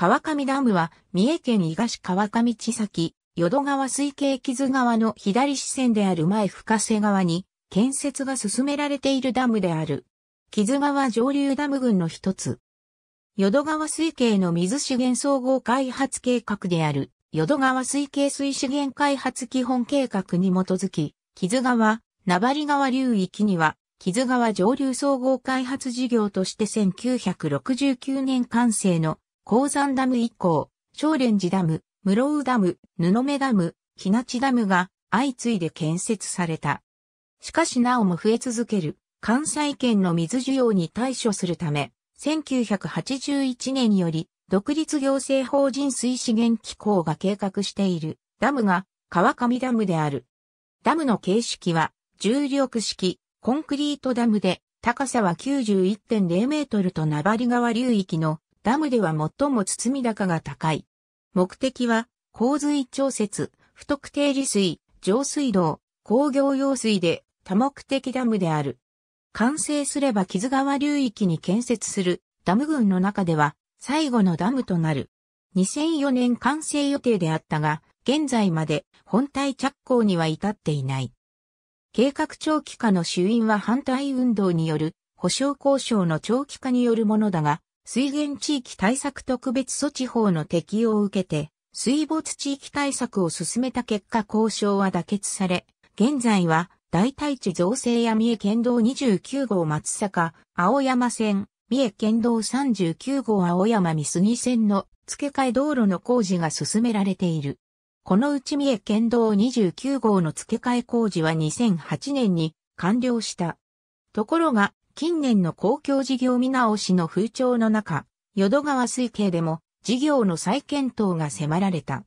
川上ダムは、三重県伊賀市川上地崎、淀川水系木津川の左支線である前深瀬川に、建設が進められているダムである。木津川上流ダム群の一つ。淀川水系の水資源総合開発計画である、淀川水系水資源開発基本計画に基づき、木津川、名張川流域には、木津川上流総合開発事業として1969年完成の鉱山ダム以降、少林寺ダム、室尾ダム、布目ダム、日立ダムが相次いで建設された。しかしなおも増え続ける関西圏の水需要に対処するため、1981年より独立行政法人水資源機構が計画しているダムが川上ダムである。ダムの形式は重力式コンクリートダムで高さは91.0メートルと名張川流域のダムでは最も包み高が高い。目的は、洪水調節、不特定利水、上水道、工業用水で多目的ダムである。完成すれば木津川流域に建設するダム群の中では最後のダムとなる。2004年完成予定であったが、現在まで本体着工には至っていない。計画長期化の主因は反対運動による保障交渉の長期化によるものだが、水源地域対策特別措置法の適用を受けて、水没地域対策を進めた結果交渉は妥結され、現在は大体地造成や三重県道29号松坂、青山線、三重県道39号青山三杉線の付け替え道路の工事が進められている。このうち三重県道29号の付け替え工事は2008年に完了した。ところが、近年の公共事業見直しの風潮の中、淀川水系でも事業の再検討が迫られた。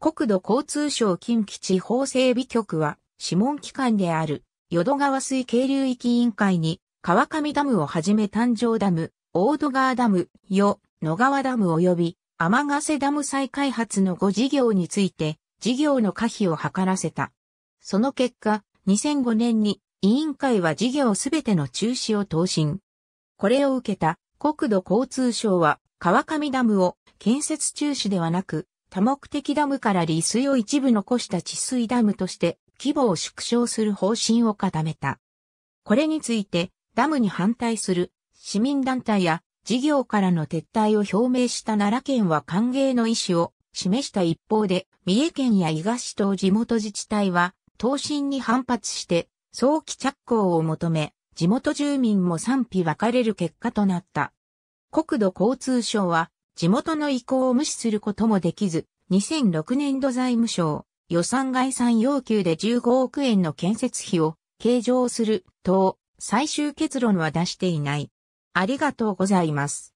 国土交通省近畿地方整備局は、諮問機関である淀川水系流域委員会に、川上ダムをはじめ誕生ダム、大戸川ダム、与、野川ダム及び、天ヶ瀬ダム再開発の5事業について、事業の可否を図らせた。その結果、2005年に委員会は事業すべての中止を答申。これを受けた国土交通省は川上ダムを建設中止ではなく多目的ダムから利水を一部残した治水ダムとして規模を縮小する方針を固めた。これについてダムに反対する市民団体や事業からの撤退を表明した奈良県は歓迎の意思を示した一方で、三重県や伊賀市等地元自治体は、答申に反発して早期着工を求め、地元住民も賛否分かれる結果となった。国土交通省は、地元の意向を無視することもできず、2006年度財務省、予算概算要求で15億円の建設費を計上する等、最終結論は出していない。ありがとうございます。